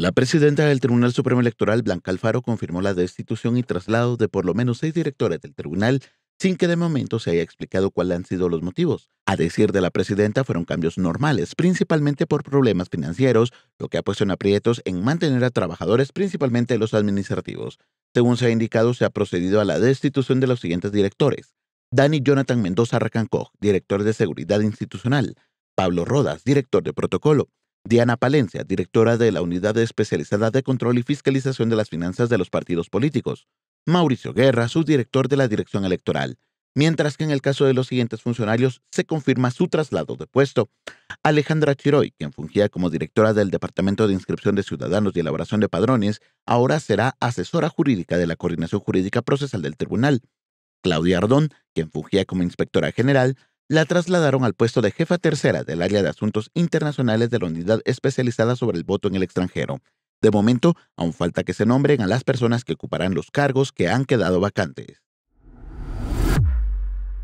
La presidenta del Tribunal Supremo Electoral, Blanca Alfaro, confirmó la destitución y traslado de por lo menos seis directores del tribunal sin que de momento se haya explicado cuáles han sido los motivos. A decir de la presidenta, fueron cambios normales, principalmente por problemas financieros, lo que ha puesto en aprietos en mantener a trabajadores, principalmente los administrativos. Según se ha indicado, se ha procedido a la destitución de los siguientes directores. Dani Jonathan Mendoza Racancoj, director de Seguridad Institucional. Pablo Rodas, director de Protocolo. Diana Palencia, directora de la Unidad Especializada de Control y Fiscalización de las Finanzas de los Partidos Políticos. Mauricio Guerra, subdirector de la Dirección Electoral. Mientras que en el caso de los siguientes funcionarios se confirma su traslado de puesto. Alejandra Chiroy, quien fungía como directora del Departamento de Inscripción de Ciudadanos y Elaboración de Padrones, ahora será asesora jurídica de la Coordinación Jurídica Procesal del Tribunal. Claudia Ardón, quien fungía como inspectora general, la trasladaron al puesto de jefa tercera del área de asuntos internacionales de la unidad especializada sobre el voto en el extranjero. De momento, aún falta que se nombren a las personas que ocuparán los cargos que han quedado vacantes.